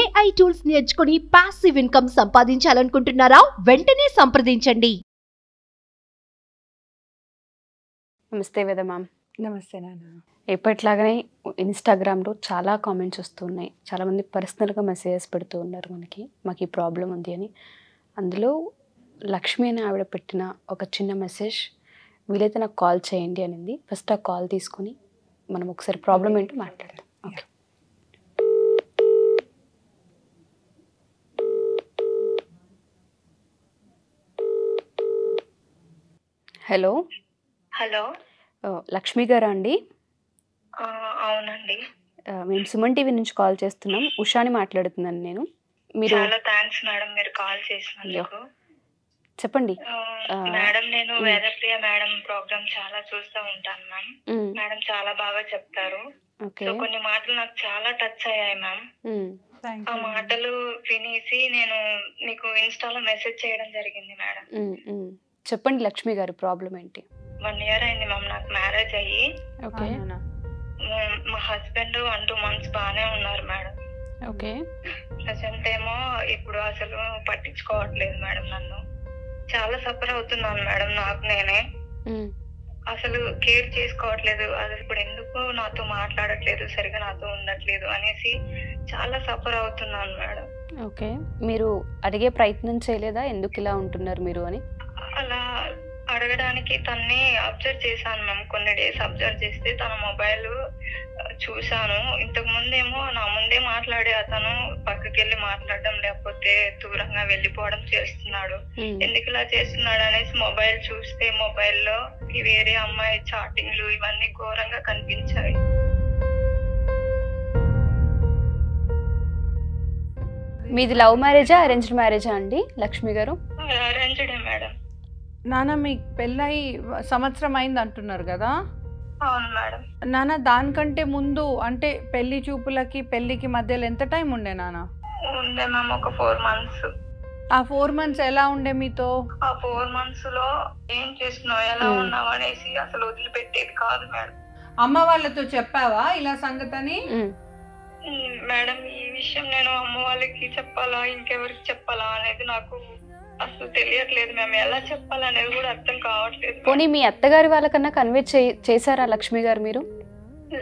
AI tools నేర్చుకుని passive income సంపాదించాలనుకుంటున్నారా వెంటనే సంప్రదించండి నమస్తే వేదా మ్యామ్ నమస్తే నాన్న ఎప్పట్లాగనే ఇన్స్టాగ్రామ్లో చాలా కామెంట్స్ వస్తున్నాయి చాలామంది పర్సనల్గా మెసేజెస్ పెడుతూ ఉన్నారు మనకి మాకు ఈ ప్రాబ్లం ఉంది అని అందులో లక్ష్మి అని ఆవిడ పెట్టిన ఒక చిన్న మెసేజ్ వీలైతే నాకు కాల్ చేయండి అనింది ఫస్ట్ ఆ కాల్ తీసుకుని మనం ఒకసారి ప్రాబ్లం ఏంటో మాట్లాడదాం ఓకే హలో హలో లక్ష్మి గారా అండి అవునండి మేము సుమన్ టీవీ నుంచి కాల్ చేస్తున్నాం ఉషాని మాట్లాడుతున్నాను నేను మీరు థ్యాంక్స్ మేడం మీరు కాల్ చేసినందుకు చెప్పండి మేడం నేను వేదప్రియ మేడం ప్రోగ్రామ్ చాలా చూస్తూ ఉంటాను మ్యామ్ మేడం చాలా బాగా చెప్తారు కొన్ని మాటలు నాకు చాలా టచ్ అయ్యాయి మ్యామ్ ఆ మాటలు వినేసి నేను మీకు ఇన్స్టాలో మెసేజ్ చేయడం జరిగింది మేడం చెప్పండి లక్ష్మి గారు ప్రాబ్లం ఏంటి వన్ ఇయర్ అయింది మ్యామ్ నాకు మ్యారేజ్ అయ్యి ఓకే మా హస్బెండ్ వన్ టూ మంత్స్ బాగానే ఉన్నారు మేడం ఓకే ప్రజెంట్ ఏమో ఇప్పుడు అసలు పట్టించుకోవట్లేదు మేడం నన్ను చాలా సఫర్ అవుతున్నాను మేడం నాకు నేనే అసలు కేర్ చేసుకోవట్లేదు అసలు ఇప్పుడు ఎందుకు నాతో మాట్లాడట్లేదు సరిగా నాతో ఉండట్లేదు అనేసి చాలా సఫర్ అవుతున్నాను మేడం ఓకే మీరు అడిగే ప్రయత్నం చేయలేదా ఎందుకు ఇలా ఉంటున్నారు మీరు అని అలా అడగడానికి తన్ని అబ్జర్వ్ చేశాను మేము కొన్ని డేస్ అబ్జర్వ్ చేస్తే తన మొబైల్ చూశాను ఇంతకు ముందేమో నా ముందే మాట్లాడే అతను పక్కకి వెళ్ళి మాట్లాడడం లేకపోతే దూరంగా వెళ్ళిపోవడం చేస్తున్నాడు ఎందుకు ఇలా చేస్తున్నాడు అనేసి మొబైల్ చూస్తే మొబైల్లో వేరే అమ్మాయి చాటింగ్లు ఇవన్నీ ఘోరంగా కనిపించాయి మీది లవ్ మ్యారేజా అరేంజ్డ్ మ్యారేజా అండి లక్ష్మి గారు అరేంజ్డే మేడం నాన్న మీకు పెళ్ళై సంవత్సరం అయింది అంటున్నారు కదా అవును మేడం నాన్న దానికంటే ముందు అంటే పెళ్లి చూపులకి పెళ్లికి మధ్యలో ఎంత టైం ఉండే నాన్న ఉండే మ్యామ్ ఒక ఫోర్ మంత్స్ ఆ ఫోర్ మంత్స్ ఎలా ఉండే మీతో ఆ ఫోర్ మంత్స్ లో ఏం చేసినావు ఎలా ఉన్నావు అనేసి అసలు వదిలిపెట్టేది కాదు మేడం అమ్మ వాళ్ళతో చెప్పావా ఇలా సంగతని మేడం ఈ విషయం నేను అమ్మ వాళ్ళకి చెప్పాలా ఇంకెవరికి చెప్పాలా అనేది నాకు అసలు తెలియట్లేదు మేము ఎలా చెప్పాలనేది కూడా అర్థం కావట్లేదు పోనీ మీ అత్తగారి వాళ్ళకన్నా కన్వే చేశారా లక్ష్మి గారు మీరు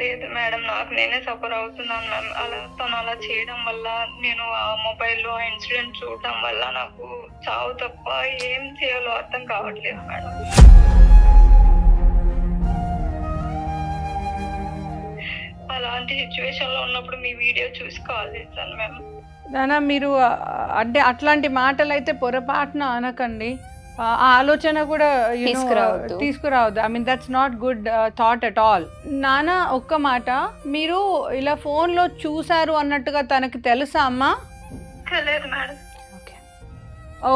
లేదు మేడం నాకు నేనే సఫర్ అవుతున్నాను మ్యామ్ అలా తను అలా చేయడం వల్ల నేను ఆ మొబైల్లో ఆ ఇన్సిడెంట్ చూడటం వల్ల నాకు చావు తప్ప ఏం చేయాలో అర్థం కావట్లేదు మేడం అలాంటి సిచ్యువేషన్ లో ఉన్నప్పుడు మీ వీడియో చూసి కాల్ చేశాను మ్యామ్ దానా మీరు అంటే అట్లాంటి మాటలు అయితే పొరపాటున అనకండి ఆ ఆలోచన కూడా తీసుకురావద్దు I mean that's not good thought at all నానా ఒక్క మాట మీరు ఇలా ఫోన్లో చూసారు అన్నట్టుగా తనకి తెలుసా అమ్మా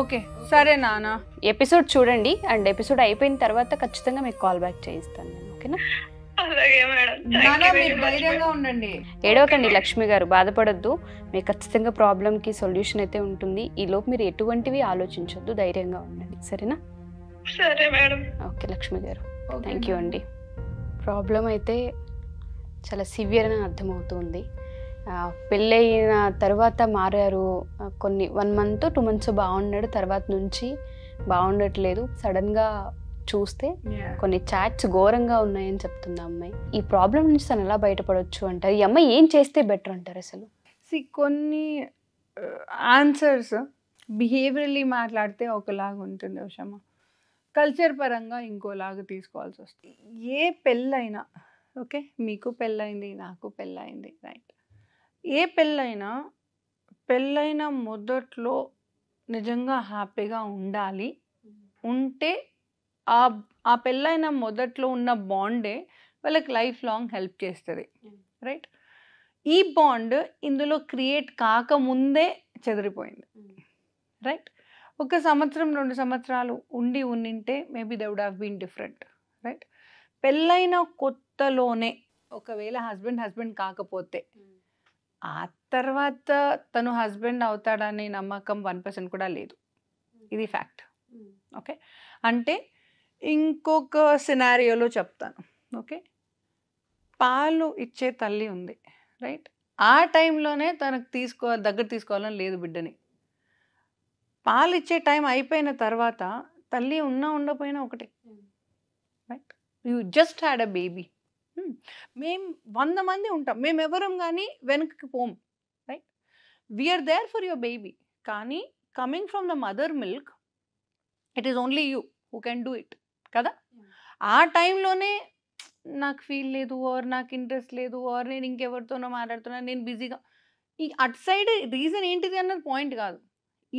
ఓకే సరే నానా ఎపిసోడ్ చూడండి అండ్ ఎపిసోడ్ అయిపోయిన తర్వాత ఖచ్చితంగా మీకు కాల్ బ్యాక్ చేయిస్తాను నేను ఓకేనా ఏడవకండి లక్ష్మి గారు బాధపడద్దు మీకు ఖచ్చితంగా ప్రాబ్లంకి సొల్యూషన్ అయితే ఉంటుంది ఈ లోపు మీరు ఎటువంటివి ఆలోచించొద్దు ధైర్యంగా ఉండండి సరేనా సరే మేడం ఓకే లక్ష్మి గారు థ్యాంక్ యూ అండి ప్రాబ్లం అయితే చాలా సివియర్ అని అర్థమవుతుంది పెళ్ళయిన తర్వాత మారారు కొన్ని వన్ మంత్ టూ మంత్స్ బాగున్నాడు తర్వాత నుంచి బాగుండట్లేదు సడన్గా చూస్తే కొన్ని చాట్స్ ఘోరంగా ఉన్నాయని చెప్తుంది అమ్మాయి ఈ ప్రాబ్లం నుంచి తను ఎలా బయటపడవచ్చు అంటారు ఈ అమ్మాయి ఏం చేస్తే బెటర్ అంటారు అసలు కొన్ని ఆన్సర్స్ uh, బిహేవియర్లీ మాట్లాడితే ఒకలాగా ఉంటుంది ఉషమ్మ కల్చర్ పరంగా ఇంకోలాగా తీసుకోవాల్సి వస్తుంది ఏ పెళ్ళైనా ఓకే మీకు పెళ్ళైంది నాకు పెళ్ళైంది రైట్ ఏ పెళ్ళైనా పెళ్ళైన మొదట్లో నిజంగా హ్యాపీగా ఉండాలి hmm. ఉంటే ఆ ఆ పెళ్ళైన మొదట్లో ఉన్న బాండే వాళ్ళకి లైఫ్ లాంగ్ హెల్ప్ చేస్తుంది రైట్ ఈ బాండ్ ఇందులో క్రియేట్ కాకముందే చెదిరిపోయింది hmm. రైట్ ఒక సంవత్సరం రెండు సంవత్సరాలు ఉండి ఉండింటే maybe they would have been different right పెళ్ళైన కొత్తలోనే ఒకవేళ హస్బెండ్ హస్బెండ్ కాకపోతే hmm. ఆ తర్వాత తను హస్బెండ్ అవుతాడనే నమ్మకం వన్ పర్సెంట్ కూడా లేదు hmm. ఇది ఫ్యాక్ట్ ఓకే అంటే ఇంకొక సినారియోలో చెప్తాను ఓకే పాలు ఇచ్చే తల్లి ఉంది రైట్ ఆ టైంలోనే తనకు తీసుకో దగ్గర తీసుకోవాలని లేదు బిడ్డని పాలు ఇచ్చే టైం అయిపోయిన తర్వాత తల్లి ఉన్నా ఉండకపోయినా ఒకటే right you just had a baby మేము వంద మంది ఉంటాం మేము ఎవరం కానీ వెనక్కి పోం right we're there for your baby కానీ coming from the mother milk it is only you who can do it కదా ఆ టైంలోనే నాకు ఫీల్ లేదు ఓర్ నాకు ఇంట్రెస్ట్ లేదు ఓర్ నేను ఇంకెవరితోనో మాట్లాడుతున్నా నేను బిజీగా ఈ అట్ సైడ్ రీజన్ ఏంటిది అన్నది పాయింట్ కాదు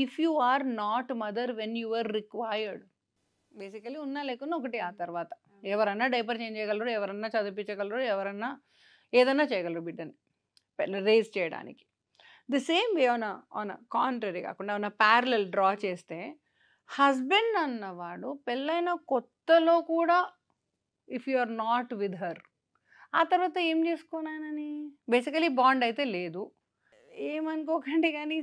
if you are not mother when you are required basically ఉన్నా లేకున్నా ఒకటి ఆ తర్వాత ఎవరన్నా డైపర్ చేంజ్ చేయగలరు ఎవరన్నా చదివించగలరు ఎవరన్నా ఏదన్నా చేయగలరు బిడ్డని రేజ్ చేయడానికి the same way on on contrary కాకుండా ఆన్ ప్యారలల్ డ్రా చేస్తే హస్బెండ్ అన్నవాడు పెళ్ళైన కొత్తలో కూడా if you are not with her ఆ తర్వాత ఏం చేసుకోనానని బేసికలీ బాండ్ అయితే లేదు ఏమనుకోకండి కానీ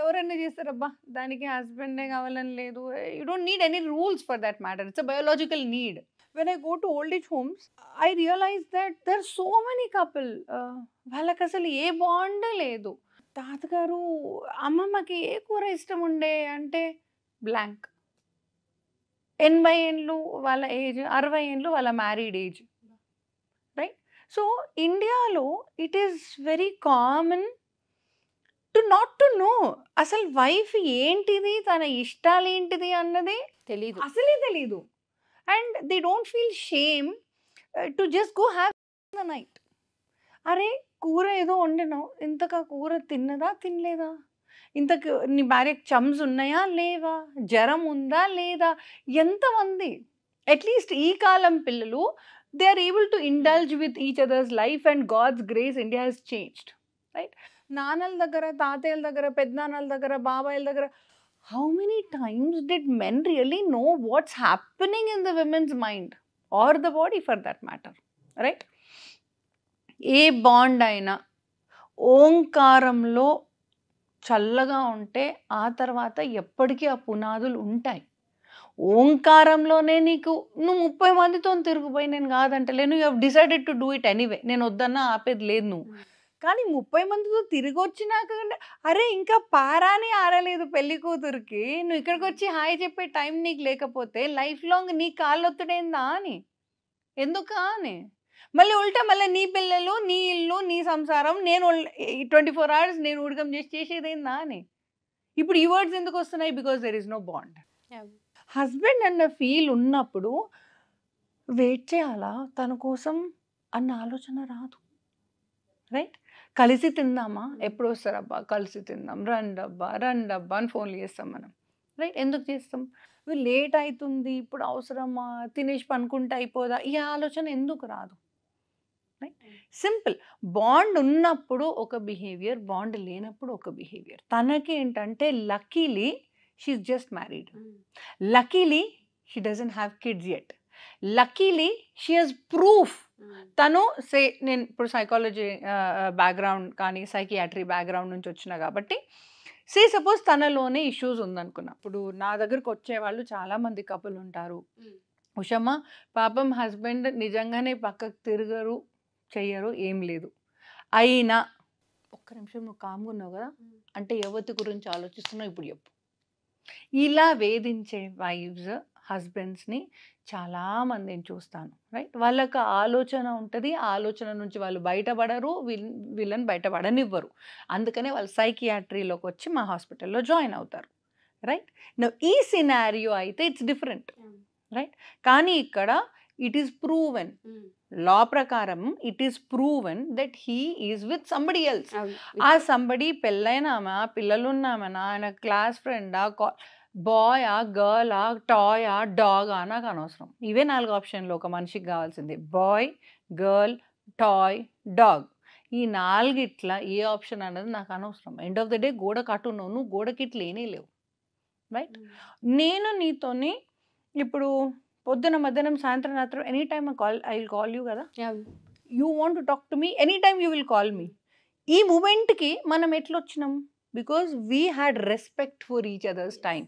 ఎవరైనా చేస్తారబ్బా దానికి హస్బెండే కావాలని లేదు you don't need any rules for that matter it's a biological need when I go to old age homes I realize that there so many couple వాళ్ళకి అసలు ఏ బాండ్ లేదు తాతగారు అమ్మమ్మకి ఏ కూర ఇష్టం ఉండే అంటే బ్లాంక్ ఎనభై ఏళ్ళు వాళ్ళ ఏజ్ అరవై ఏళ్ళు వాళ్ళ మ్యారీడ్ ఏజ్ రైట్ సో ఇండియాలో it is very common to not to know అసలు వైఫ్ ఏంటిది తన ఇష్టాలు ఏంటిది అన్నది తెలీదు అసలే తెలీదు and they don't feel shame to just go have the night అరే కూర ఏదో వండినావు ఇంతగా కూర తిన్నదా తినలేదా ఇంతకు నీ భార్యకు చమ్స్ ఉన్నాయా లేవా జ్వరం ఉందా లేదా ఎంతమంది అట్లీస్ట్ ఈ కాలం పిల్లలు they are able to indulge with each others life and God's grace India has changed right నాన్నల దగ్గర తాతయ్యల దగ్గర పెద్దనాన్నల దగ్గర బాబాయిల దగ్గర how many times did men really know what's happening in the women's mind or the body for that matter right ఏ bond అయినా ఓంకారంలో చల్లగా ఉంటే ఆ తర్వాత ఎప్పటికీ ఆ పునాదులు ఉంటాయి ఓంకారంలోనే నీకు నువ్వు ముప్పై మందితో తిరిగిపోయి నేను నువ్వు you decided to do it anyway నేను వద్దన్నా ఆపేది లేదు నువ్వు కానీ ముప్పై మందితో తిరిగి వచ్చినాక అరే ఇంకా పారాని ఆరలేదు పెళ్లి కూతురికి నువ్వు ఇక్కడికి వచ్చి హాయ్ చెప్పే టైం నీకు లేకపోతే లైఫ్ లాంగ్ నీ కాళ్ళొత్తుడేందా అని ఎందుకు అని మళ్ళీ ఉల్టా మళ్ళీ నీ పిల్లలు నీ ఇల్లు నీ సంసారం నేను ట్వంటీ ఫోర్ అవర్స్ నేను ఉడకం చేసి చేసేదేందా అని ఇప్పుడు ఈ వర్డ్స్ ఎందుకు వస్తున్నాయి because there is no bond husband అన్న ఫీల్ ఉన్నప్పుడు వెయిట్ చేయాలా తన కోసం అన్న ఆలోచన రాదు రైట్ కలిసి తిందామా ఎప్పుడు వస్తారబ్బా కలిసి తిందాం రండబ్బా రండబ్బా అని ఫోన్లు చేస్తాం మనం రైట్ ఎందుకు చేస్తాం లేట్ అవుతుంది ఇప్పుడు అవసరమా తినేసి పనుకుంటే అయిపోదా ఈ ఆలోచన ఎందుకు రాదు రైట్ సింపుల్ బాండ్ ఉన్నప్పుడు ఒక బిహేవియర్ బాండ్ లేనప్పుడు ఒక బిహేవియర్ తనకి ఏంటంటే luckily she just married luckily she doesn't have kids at luckily she has proof తను సే నేను ఇప్పుడు సైకాలజీ బ్యాక్గ్రౌండ్ కానీ సైకియాట్రీ బ్యాక్గ్రౌండ్ నుంచి వచ్చిన కాబట్టి సే సపోజ్ తనలోనే ఇష్యూస్ ఉందనుకున్నా ఇప్పుడు నా దగ్గరకు వచ్చే వాళ్ళు చాలామంది కపుల్ ఉంటారు hmm. ఉషమ్మ పాపం హస్బెండ్ నిజంగానే పక్కకు తిరగరు చెయ్యరు ఏం లేదు అయినా ఒక్క నిమిషం నువ్వు కామ్గా కదా అంటే యువతి గురించి ఆలోచిస్తున్నావు ఇప్పుడు చెప్పు ఇలా వేధించే వైఫ్స్ హస్బెండ్స్ని చాలామంది నేను చూస్తాను రైట్ వాళ్ళకి ఆలోచన ఉంటుంది ఆలోచన నుంచి వాళ్ళు బయటపడరు వీల్ వీళ్ళని బయటపడనివ్వరు అందుకనే వాళ్ళు సైకియాట్రీలోకి వచ్చి మా హాస్పిటల్లో జాయిన్ అవుతారు రైట్ ఈ సినారియో అయితే ఇట్స్ డిఫరెంట్ రైట్ కానీ ఇక్కడ ఇట్ ఈస్ ప్రూవెన్ లా ప్రకారం it is proven that he is with somebody else ఆ సంబడి పెళ్ళైనామా పిల్లలున్నామనా ఆయన క్లాస్ ఫ్రెండా ఆ టాయ్ ఆ డాగ్ ఆ నాకు అనవసరం ఇవే నాలుగు ఆప్షన్లు ఒక మనిషికి కావాల్సింది బాయ్ గర్ల్ టాయ్ డాగ్ ఈ నాలుగిట్ల ఏ ఆప్షన్ అనేది నాకు అనవసరం ఎండ్ ఆఫ్ ద డే గోడ కట్టున్నావు నువ్వు గోడకి ఇట్లా లేవు రైట్ hmm. నేను నీతోని ఇప్పుడు పొద్దున మధ్యాహ్నం సాయంత్రం రాత్రం any time call I will call you కదా you want to talk to me any time you will call me ఈ మూమెంట్కి మనం ఎట్లా వచ్చినాం because we had respect for each others time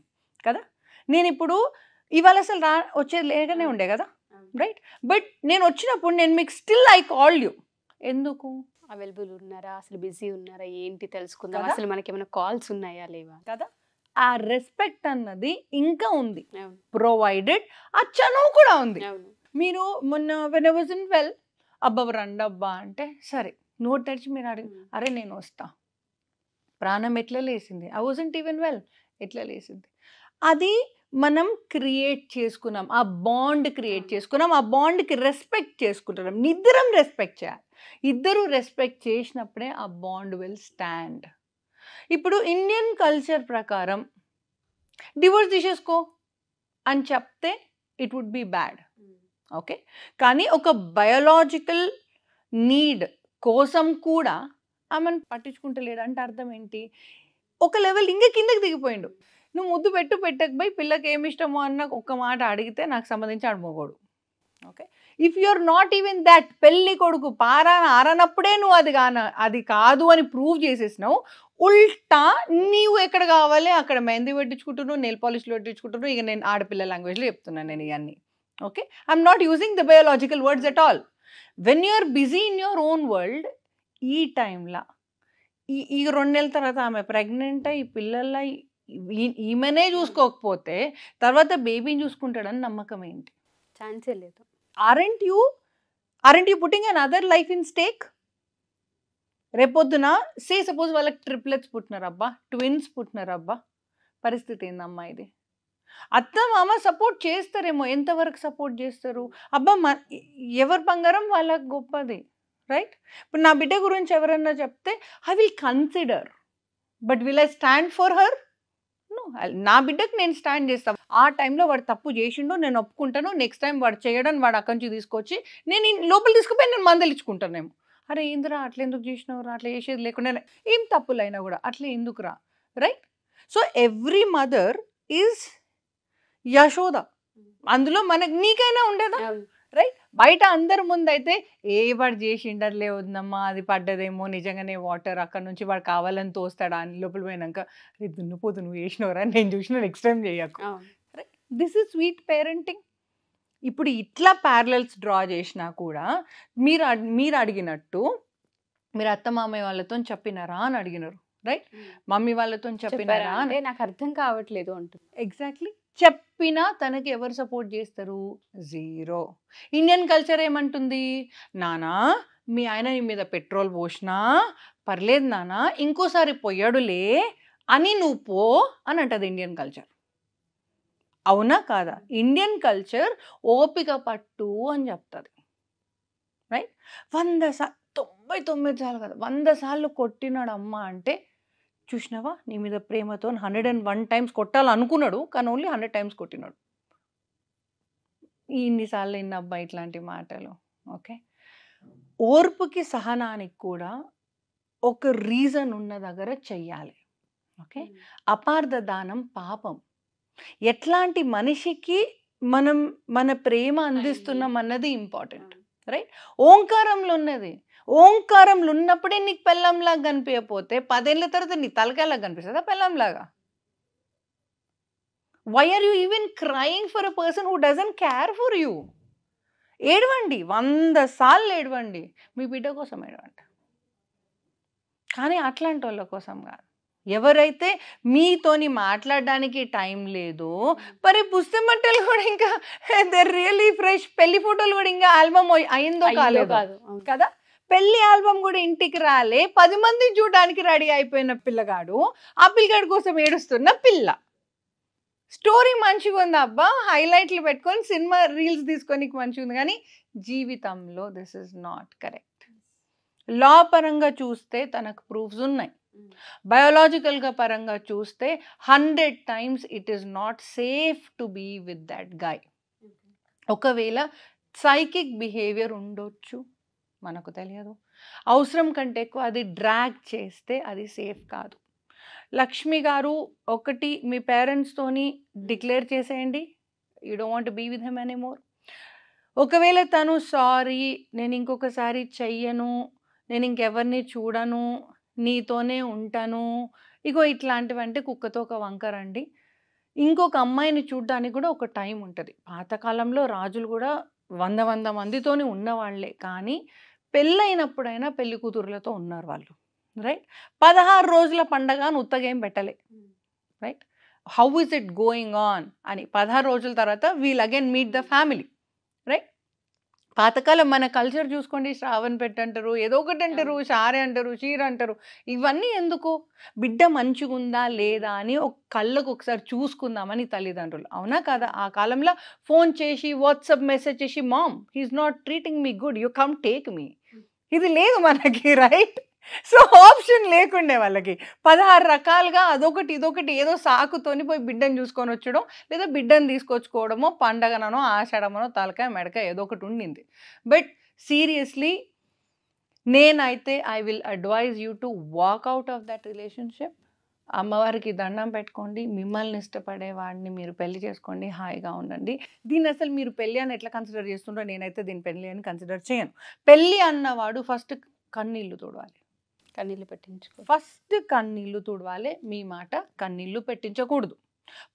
కదా నేను ఇప్పుడు ఇవాళ అసలు రా వచ్చేది లేకనే ఉండే కదా రైట్ బట్ నేను వచ్చినప్పుడు నేను మీకు స్టిల్ ఐ కాల్ యూ ఎందుకు అవైలబుల్ ఉన్నారా అసలు బిజీ ఉన్నారా ఏంటి తెలుసుకుందాం అసలు మనకి ఏమైనా కాల్స్ ఉన్నాయా లేవా కదా ఆ రెస్పెక్ట్ అన్నది ఇంకా ఉంది ప్రొవైడెడ్ ఆ చనువు కూడా ఉంది మీరు మొన్న వెన్ వాజ్ ఇన్ వెల్ అబ్బా రండబ్బా అంటే సరే నోట్ తెరిచి మీరు అడిగి అరే నేను వస్తా ప్రాణం ఎట్లా లేసింది I wasn't even well ఎట్లా లేసింది అది మనం క్రియేట్ చేసుకున్నాం ఆ బాండ్ క్రియేట్ చేసుకున్నాం ఆ బాండ్కి రెస్పెక్ట్ చేసుకుంటున్నాం నిద్రం రెస్పెక్ట్ చేయాలి ఇద్దరు రెస్పెక్ట్ చేసినప్పుడే ఆ బాండ్ విల్ స్టాండ్ ఇప్పుడు ఇండియన్ కల్చర్ ప్రకారం డివోర్స్ తీసేసుకో అని చెప్తే it would be bad okay కానీ ఒక బయోలాజికల్ నీడ్ కోసం కూడా ఆమెను పట్టించుకుంటలేడు అంటే అర్థం ఏంటి ఒక లెవెల్ ఇంకా కిందకి దిగిపోయిండు నువ్వు ముద్దు పెట్టు పెట్టకపోయి పిల్లకి ఏమి ఇష్టమో అన్న ఒక్క మాట అడిగితే నాకు సంబంధించి అడుమోగోడు okay if you are not even that పెళ్ళి కొడుకు పారా ఆరనప్పుడే నువ్వు అది కాన అది కాదు అని ప్రూవ్ చేసేసినావు ఉల్టా నీవు ఎక్కడ కావాలి అక్కడ మెహందీ పెట్టించుకుంటున్నావు నెల్ పాలిష్లు పెట్టించుకుంటున్నావు ఇక నేను ఆడపిల్ల లాంగ్వేజ్లో చెప్తున్నాను నేను ఇవన్నీ okay I'm not using the biological words at all when are busy in your own world ఈ టైంలో ఈ ఈ రెండు నెలల తర్వాత ఆమె ప్రెగ్నెంట్ అయి పిల్లల ఈమెనే చూసుకోకపోతే తర్వాత బేబీని చూసుకుంటాడని నమ్మకం ఏంటి ఛాన్సే లేదు aren't you aren't you putting an other life in stake రేపొద్దున సే సపోజ్ వాళ్ళకి ట్రిప్లెట్స్ పుట్టినారబ్బా ట్విన్స్ పుట్టినారబ్బా పరిస్థితి ఏందమ్మా ఇది అత్త మామ సపోర్ట్ చేస్తారేమో ఎంతవరకు సపోర్ట్ చేస్తారు అబ్బా మ ఎవరి బంగారం వాళ్ళకి గొప్పది రైట్ ఇప్పుడు నా బిడ్డ గురించి ఎవరన్నా చెప్తే I will consider but will I stand for her నా బిడ్డకు నేను స్టాండ్ చేస్తాను ఆ టైంలో వాడు తప్పు చేసిండో నేను ఒప్పుకుంటాను నెక్స్ట్ టైం వాడు చేయడం వాడు అక్కడి నుంచి తీసుకొచ్చి నేను లోపల తీసుకుపోయి నేను మందలిచ్చుకుంటానేమో అరే ఏందిరా అట్లా ఎందుకు చేసినావురా అట్లా చేసేది లేకుండా ఏం తప్పులైనా కూడా అట్లా ఎందుకురా right so every mother is Yashoda అందులో మనకి నీకైనా ఉండేదా రైట్ బయట అందరి ముందు అయితే ఏ వాడు చేసిండర్లే వద్దమ్మా అది పడ్డదేమో నిజంగానే వాటర్ అక్కడ నుంచి వాడు కావాలని తోస్తాడా అని లోపల పోయినాక రేపు దున్నుపోతు నువ్వు వేసినవరా నేను చూసిన నెక్స్ట్ టైం చేయకు దిస్ ఇస్ స్వీట్ పేరెంటింగ్ ఇప్పుడు ఇట్లా ప్యారలల్స్ డ్రా చేసినా కూడా మీరు మీరు అడిగినట్టు మీరు అత్త మామయ్య వాళ్ళతో చెప్పినారా అని అడిగినారు రైట్ మమ్మీ వాళ్ళతో చెప్పినారా అంటే నాకు అర్థం కావట్లేదు అంటుంది ఎగ్జాక్ట్లీ చెప్పినా తనకి ఎవరు సపోర్ట్ చేస్తారు జీరో ఇండియన్ కల్చర్ ఏమంటుంది నానా మీ ఆయన నీ మీద పెట్రోల్ పోసినా పర్లేదు నానా ఇంకోసారి పోయాడులే అని నువ్వు పో అని అంటది ఇండియన్ కల్చర్ అవునా కాదా ఇండియన్ కల్చర్ ఓపిక పట్టు అని చెప్తుంది రైట్ వంద సార్ తొంభై తొమ్మిది సార్లు కదా వంద సార్లు కొట్టినాడు అమ్మ అంటే చూసినావా నీ మీద ప్రేమతో హండ్రెడ్ అండ్ వన్ టైమ్స్ కొట్టాలనుకున్నాడు కానీ ఓన్లీ హండ్రెడ్ టైమ్స్ కొట్టినాడు ఇన్నిసార్లు ఇన్న అబ్బాయి ఇట్లాంటి మాటలు ఓకే ఓర్పుకి సహనానికి కూడా ఒక రీజన్ ఉన్న దగ్గర చెయ్యాలి ఓకే hmm. అపార్థ దానం పాపం ఎట్లాంటి మనిషికి మనం మన ప్రేమ అందిస్తున్నాం అన్నది ఇంపార్టెంట్ రైట్ ఓంకారంలో ఉన్నది ఓంకారంలు ఉన్నప్పుడే నీకు పెళ్ళంలాగా కనిపించకపోతే పదేళ్ళ తర్వాత నీ తలకాయలాగా కనిపిస్తుందా పెళ్ళంలాగా why are you even crying for a person who doesn't care for you ఏడవండి వంద సార్లు ఏడవండి మీ బిడ్డ కోసం ఏడవండి కానీ అట్లాంటి వాళ్ళ కోసం కాదు ఎవరైతే మీతోని మాట్లాడడానికి టైం లేదో మరి పుస్తమట్టలు కూడా ఇంకా దే రియల్లీ ఫ్రెష్ పెళ్లి ఫోటోలు కూడా ఇంకా ఆల్బమ్ అయిందో కాలేదు కదా పెళ్లి ఆల్బమ్ కూడా ఇంటికి రాలే పది మంది చూడడానికి రెడీ అయిపోయిన పిల్లగాడు ఆ పిల్లగాడు కోసం ఏడుస్తున్న పిల్ల స్టోరీ మంచిగా ఉంది అబ్బా హైలైట్లు పెట్టుకొని సినిమా రీల్స్ తీసుకొని మంచిగా ఉంది కానీ జీవితంలో this is not correct law పరంగా చూస్తే తనకు ప్రూఫ్స్ ఉన్నాయి బయోలాజికల్గా పరంగా చూస్తే hundred times it is not safe to be with that guy ఒకవేళ సైకిక్ బిహేవియర్ ఉండొచ్చు మనకు తెలియదు అవసరం కంటే ఎక్కువ అది డ్రాగ్ చేస్తే అది సేఫ్ కాదు లక్ష్మి గారు ఒకటి మీ పేరెంట్స్తోని డిక్లేర్ చేసేయండి you don't want be with him more ఒకవేళ తను సారీ నేను ఇంకొకసారి చెయ్యను నేను ఇంకెవరిని చూడను నీతోనే ఉంటాను ఇగో ఇట్లాంటివి అంటే కుక్కతో ఒక వంకరండి ఇంకొక అమ్మాయిని చూడడానికి కూడా ఒక టైం ఉంటుంది పాతకాలంలో రాజులు కూడా వంద వంద మందితోని ఉన్నవాళ్లే కానీ పెళ్ళైనప్పుడైనా పెళ్లి కూతురులతో ఉన్నారు వాళ్ళు రైట్ పదహారు రోజుల పండగ నుత్తగేం పెట్టలే right how is it going on అని పదహారు రోజుల తర్వాత we'll again meet the family పాతకాలం మన కల్చర్ చూసుకోండి శ్రావణ్ పెట్ అంటారు ఏదో ఒకటి అంటారు షారే అంటారు చీర అంటారు ఇవన్నీ ఎందుకు బిడ్డ మంచిగుందా లేదా అని ఒక కళ్ళకు ఒకసారి చూసుకుందామని తల్లిదండ్రులు అవునా కదా ఆ కాలంలో ఫోన్ చేసి వాట్సాప్ మెసేజ్ చేసి mom he is not treating me good you come take me ఇది లేదు మనకి రైట్ సో ఆప్షన్ లేకుండే వాళ్ళకి పదహారు రకాలుగా అదొకటి ఇదొకటి ఏదో సాకుతోని పోయి బిడ్డను చూసుకొని వచ్చడం లేదా బిడ్డను తీసుకొచ్చుకోవడమో పండగననో ఆషాఢమనో తలకాయ మెడక ఏదో ఒకటి ఉండింది బట్ సీరియస్లీ నేనైతే I will advise you to walk out of that relationship అమ్మవారికి దండం పెట్టుకోండి మిమ్మల్ని ఇష్టపడే వాడిని మీరు పెళ్లి చేసుకోండి హాయిగా ఉండండి దీన్ని అసలు మీరు పెళ్ళి అని ఎట్లా కన్సిడర్ చేస్తుండో నేనైతే దీని పెళ్ళి అని కన్సిడర్ చేయను పెళ్ళి అన్నవాడు ఫస్ట్ కన్నీళ్ళు తుడవాలి కన్నీళ్ళు పెట్టించుకో ఫస్ట్ కన్నీళ్ళు తుడవాలి మీ మాట కన్నీళ్ళు పెట్టించకూడదు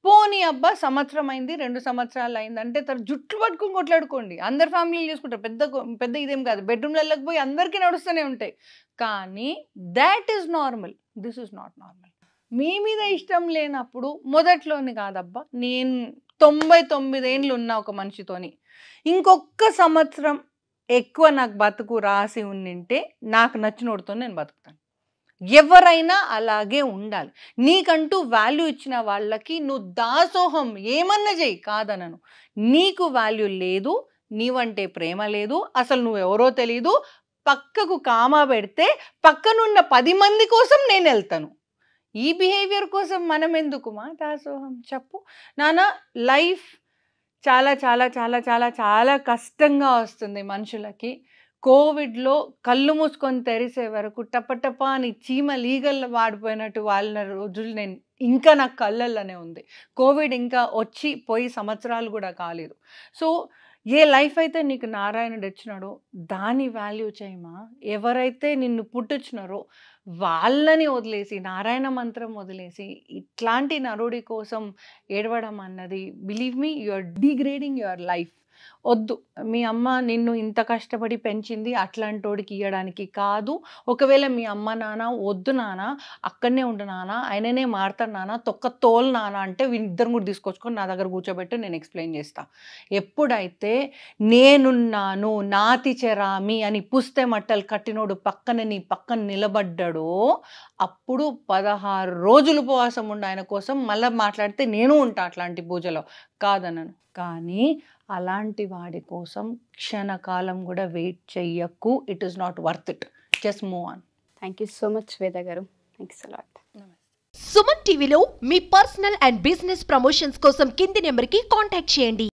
పోనీ అబ్బా సంవత్సరం అయింది రెండు సంవత్సరాలు అయింది అంటే తను జుట్లు పట్టుకుని కొట్లాడుకోండి అందరు ఫ్యామిలీలు చేసుకుంటారు పెద్ద పెద్ద ఇదేం కాదు బెడ్రూమ్లలోకి పోయి అందరికీ నడుస్తూనే ఉంటాయి కానీ that is normal this is not normal మీ మీద ఇష్టం లేనప్పుడు మొదట్లోని కాదబ్బా నేను తొంభై తొమ్మిది ఏండ్లు ఉన్న ఒక మనిషితోని ఇంకొక సంవత్సరం ఎక్కువ నాకు బతుకు రాసి ఉండింటే నాకు నచ్చినోడితో నేను బతుకుతాను ఎవరైనా అలాగే ఉండాలి నీకంటూ వాల్యూ ఇచ్చిన వాళ్ళకి నువ్వు దాసోహం ఏమన్నా చేయి కాదనను నీకు వాల్యూ లేదు నీవంటే ప్రేమ లేదు అసలు నువ్వెవరో తెలీదు పక్కకు కామా పెడితే పక్కనున్న పది మంది కోసం నేను వెళ్తాను ఈ బిహేవియర్ కోసం మనం ఎందుకు మా దాసోహం చెప్పు నానా లైఫ్ చాలా చాలా చాలా చాలా చాలా కష్టంగా వస్తుంది మనుషులకి కోవిడ్లో కళ్ళు మూసుకొని తెరిసే వరకు టపటపా అని చీమ లీగల్ వాడిపోయినట్టు వాళ్ళ రోజులు నేను ఇంకా నాకు కళ్ళల్లోనే ఉంది కోవిడ్ ఇంకా వచ్చి పోయి సంవత్సరాలు కూడా కాలేదు సో ఏ లైఫ్ అయితే నీకు నారాయణుడు ఇచ్చినాడో దాని వాల్యూ చేయమా ఎవరైతే నిన్ను పుట్టించినారో వాళ్ళని వదిలేసి నారాయణ మంత్రం వదిలేసి ఇట్లాంటి నరుడి కోసం ఏడవడం అన్నది believe me you are degrading your life వద్దు మీ అమ్మ నిన్ను ఇంత కష్టపడి పెంచింది అట్లాంటోడికి ఇవ్వడానికి కాదు ఒకవేళ మీ అమ్మ నాన్న వద్దు నాన్న అక్కడనే ఉండు నాన్న ఆయననే మారుతాను నాన్న తొక్క తోలు నాన్న అంటే ఇద్దరు కూడా తీసుకొచ్చుకొని నా దగ్గర కూర్చోబెట్టి నేను ఎక్స్ప్లెయిన్ చేస్తాను ఎప్పుడైతే నేనున్నాను నాతి చెరామి అని పుస్తే మట్టలు కట్టినోడు పక్కన నీ పక్కన నిలబడ్డాడో అప్పుడు పదహారు రోజులు ఉపవాసం ఉండి ఆయన కోసం మళ్ళీ మాట్లాడితే నేను ఉంటా అట్లాంటి పూజలో కాదన్నాను కానీ అలాంటి వాడి కోసం క్షణకాలం కూడా వెయిట్ చెయ్యకు it is not worth it just move on thank you so much Veda గారు థ్యాంక్ యూ సుమన్ టీవీలో మీ పర్సనల్ అండ్ బిజినెస్ ప్రమోషన్స్ కోసం కింది నెంబర్కి కాంటాక్ట్ చేయండి